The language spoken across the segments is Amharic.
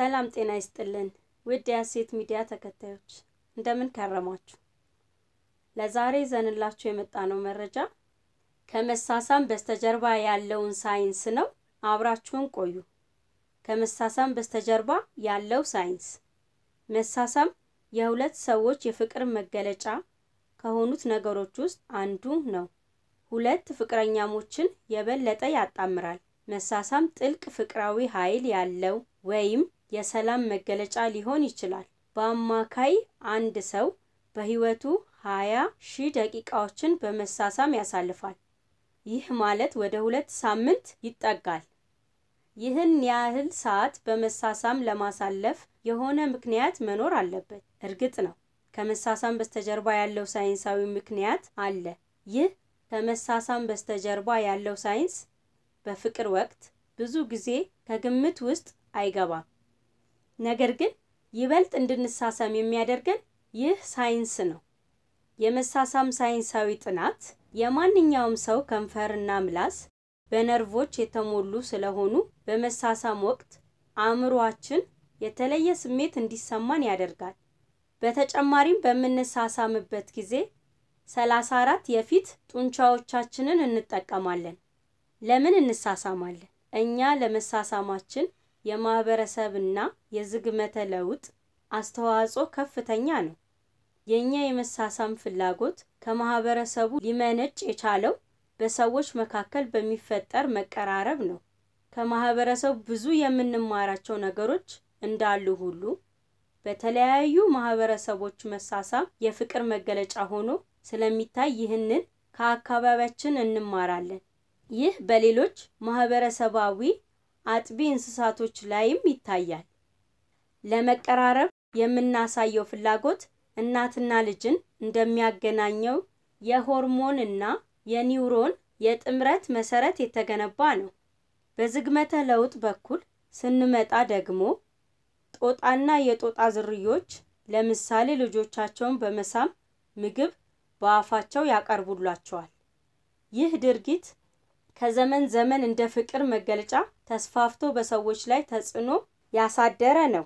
ሰላም ጤና ይስጥልን ውድ የሀሴት ሚዲያ ተከታዮች እንደምን ከረማችሁ። ለዛሬ ዘንላችሁ የመጣ ነው መረጃ ከመሳሳም በስተጀርባ ያለውን ሳይንስ ነው። አብራችሁን ቆዩ። ከመሳሳም በስተጀርባ ያለው ሳይንስ። መሳሳም የሁለት ሰዎች የፍቅር መገለጫ ከሆኑት ነገሮች ውስጥ አንዱ ነው። ሁለት ፍቅረኛሞችን የበለጠ ያጣምራል። መሳሳም ጥልቅ ፍቅራዊ ኃይል ያለው ወይም የሰላም መገለጫ ሊሆን ይችላል። በአማካይ አንድ ሰው በህይወቱ 20 ሺህ ደቂቃዎችን በመሳሳም ያሳልፋል። ይህ ማለት ወደ ሁለት ሳምንት ይጠጋል። ይህን ያህል ሰዓት በመሳሳም ለማሳለፍ የሆነ ምክንያት መኖር አለበት። እርግጥ ነው ከመሳሳም በስተጀርባ ያለው ሳይንሳዊ ምክንያት አለ። ይህ ከመሳሳም በስተጀርባ ያለው ሳይንስ በፍቅር ወቅት ብዙ ጊዜ ከግምት ውስጥ አይገባም። ነገር ግን ይበልጥ እንድንሳሳም የሚያደርገን ይህ ሳይንስ ነው። የመሳሳም ሳይንሳዊ ጥናት የማንኛውም ሰው ከንፈርና ምላስ በነርቮች የተሞሉ ስለሆኑ በመሳሳም ወቅት አእምሯችን የተለየ ስሜት እንዲሰማን ያደርጋል። በተጨማሪም በምንሳሳምበት ጊዜ 34 የፊት ጡንቻዎቻችንን እንጠቀማለን። ለምን እንሳሳማለን? እኛ ለመሳሳማችን የማህበረሰብና የዝግመተ ለውጥ አስተዋጽኦ ከፍተኛ ነው። የእኛ የመሳሳም ፍላጎት ከማህበረሰቡ ሊመነጭ የቻለው በሰዎች መካከል በሚፈጠር መቀራረብ ነው። ከማህበረሰቡ ብዙ የምንማራቸው ነገሮች እንዳሉ ሁሉ በተለያዩ ማህበረሰቦች መሳሳም የፍቅር መገለጫ ሆኖ ስለሚታይ ይህንን ከአካባቢያችን እንማራለን። ይህ በሌሎች ማህበረሰባዊ አጥቢ እንስሳቶች ላይም ይታያል። ለመቀራረብ የምናሳየው ፍላጎት እናትና ልጅን እንደሚያገናኘው የሆርሞን እና የኒውሮን የጥምረት መሰረት የተገነባ ነው። በዝግመተ ለውጥ በኩል ስንመጣ ደግሞ ጦጣና የጦጣ ዝርዮች ለምሳሌ ልጆቻቸውን በመሳም ምግብ በአፋቸው ያቀርቡላቸዋል። ይህ ድርጊት ከዘመን ዘመን እንደ ፍቅር መገለጫ ተስፋፍቶ በሰዎች ላይ ተጽዕኖ ያሳደረ ነው።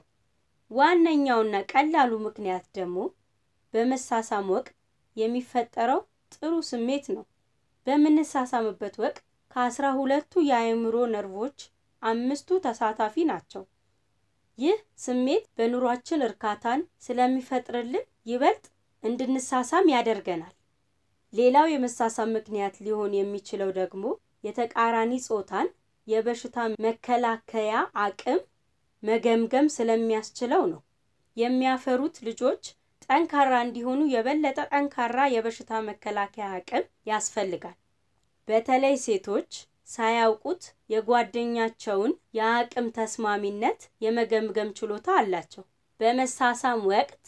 ዋነኛውና ቀላሉ ምክንያት ደግሞ በመሳሳም ወቅት የሚፈጠረው ጥሩ ስሜት ነው። በምንሳሳምበት ወቅት ከአስራ ሁለቱ የአእምሮ ነርቮች አምስቱ ተሳታፊ ናቸው። ይህ ስሜት በኑሯችን እርካታን ስለሚፈጥርልን ይበልጥ እንድንሳሳም ያደርገናል። ሌላው የመሳሳም ምክንያት ሊሆን የሚችለው ደግሞ የተቃራኒ ጾታን የበሽታ መከላከያ አቅም መገምገም ስለሚያስችለው ነው። የሚያፈሩት ልጆች ጠንካራ እንዲሆኑ የበለጠ ጠንካራ የበሽታ መከላከያ አቅም ያስፈልጋል። በተለይ ሴቶች ሳያውቁት የጓደኛቸውን የአቅም ተስማሚነት የመገምገም ችሎታ አላቸው። በመሳሳም ወቅት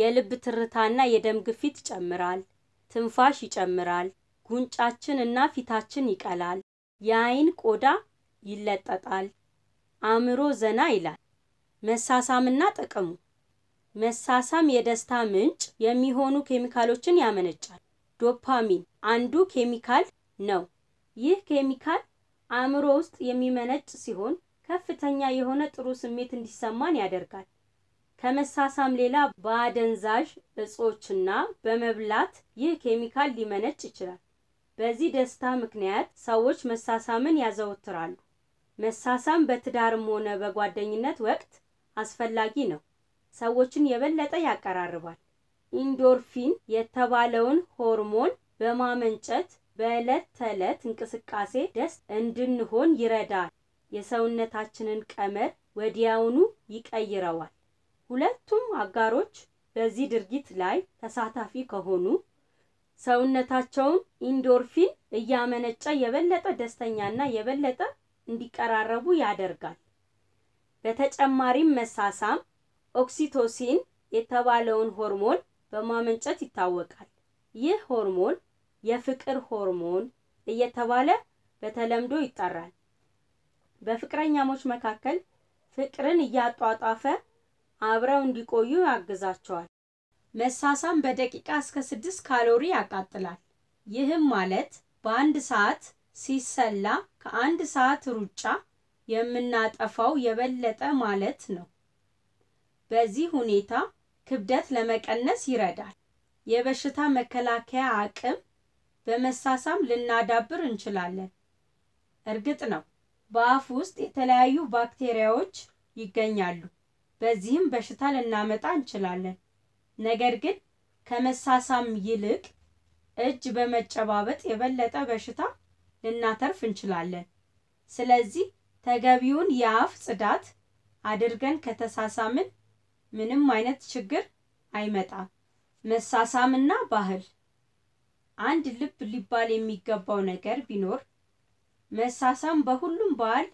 የልብ ትርታና የደም ግፊት ይጨምራል፣ ትንፋሽ ይጨምራል፣ ጉንጫችን እና ፊታችን ይቀላል። የአይን ቆዳ ይለጠጣል። አእምሮ ዘና ይላል። መሳሳምና ጥቅሙ መሳሳም የደስታ ምንጭ የሚሆኑ ኬሚካሎችን ያመነጫል። ዶፓሚን አንዱ ኬሚካል ነው። ይህ ኬሚካል አእምሮ ውስጥ የሚመነጭ ሲሆን ከፍተኛ የሆነ ጥሩ ስሜት እንዲሰማን ያደርጋል። ከመሳሳም ሌላ በአደንዛዥ እጾችና በመብላት ይህ ኬሚካል ሊመነጭ ይችላል። በዚህ ደስታ ምክንያት ሰዎች መሳሳምን ያዘወትራሉ። መሳሳም በትዳርም ሆነ በጓደኝነት ወቅት አስፈላጊ ነው። ሰዎችን የበለጠ ያቀራርባል። ኢንዶርፊን የተባለውን ሆርሞን በማመንጨት በዕለት ተዕለት እንቅስቃሴ ደስ እንድንሆን ይረዳል። የሰውነታችንን ቀመር ወዲያውኑ ይቀይረዋል። ሁለቱም አጋሮች በዚህ ድርጊት ላይ ተሳታፊ ከሆኑ ሰውነታቸውን ኢንዶርፊን እያመነጨ የበለጠ ደስተኛና የበለጠ እንዲቀራረቡ ያደርጋል። በተጨማሪም መሳሳም ኦክሲቶሲን የተባለውን ሆርሞን በማመንጨት ይታወቃል። ይህ ሆርሞን የፍቅር ሆርሞን እየተባለ በተለምዶ ይጠራል። በፍቅረኛሞች መካከል ፍቅርን እያጧጧፈ አብረው እንዲቆዩ ያግዛቸዋል። መሳሳም በደቂቃ እስከ 6 ካሎሪ ያቃጥላል። ይህም ማለት በአንድ ሰዓት ሲሰላ ከአንድ ሰዓት ሩጫ የምናጠፋው የበለጠ ማለት ነው። በዚህ ሁኔታ ክብደት ለመቀነስ ይረዳል። የበሽታ መከላከያ አቅም በመሳሳም ልናዳብር እንችላለን። እርግጥ ነው በአፍ ውስጥ የተለያዩ ባክቴሪያዎች ይገኛሉ። በዚህም በሽታ ልናመጣ እንችላለን። ነገር ግን ከመሳሳም ይልቅ እጅ በመጨባበጥ የበለጠ በሽታ ልናተርፍ እንችላለን። ስለዚህ ተገቢውን የአፍ ጽዳት አድርገን ከተሳሳምን ምንም አይነት ችግር አይመጣም። መሳሳምና ባህል አንድ ልብ ሊባል የሚገባው ነገር ቢኖር መሳሳም በሁሉም ባህል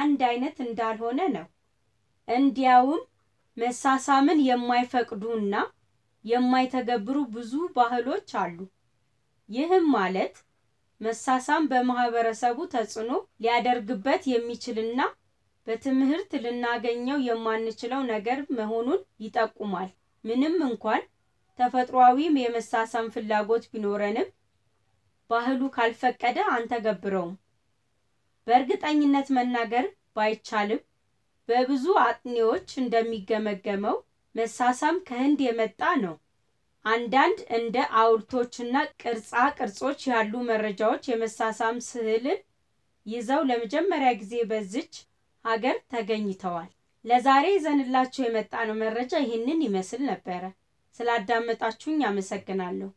አንድ አይነት እንዳልሆነ ነው። እንዲያውም መሳሳምን የማይፈቅዱና የማይተገብሩ ብዙ ባህሎች አሉ። ይህም ማለት መሳሳም በማህበረሰቡ ተጽዕኖ ሊያደርግበት የሚችልና በትምህርት ልናገኘው የማንችለው ነገር መሆኑን ይጠቁማል። ምንም እንኳን ተፈጥሯዊም የመሳሳም ፍላጎት ቢኖረንም ባህሉ ካልፈቀደ አንተገብረውም። በእርግጠኝነት መናገር ባይቻልም በብዙ አጥኚዎች እንደሚገመገመው መሳሳም ከህንድ የመጣ ነው። አንዳንድ እንደ አውልቶችና ቅርጻ ቅርጾች ያሉ መረጃዎች የመሳሳም ስዕልን ይዘው ለመጀመሪያ ጊዜ በዚች ሀገር ተገኝተዋል። ለዛሬ ይዘንላችሁ የመጣ ነው መረጃ ይህንን ይመስል ነበረ። ስላዳመጣችሁኝ አመሰግናለሁ።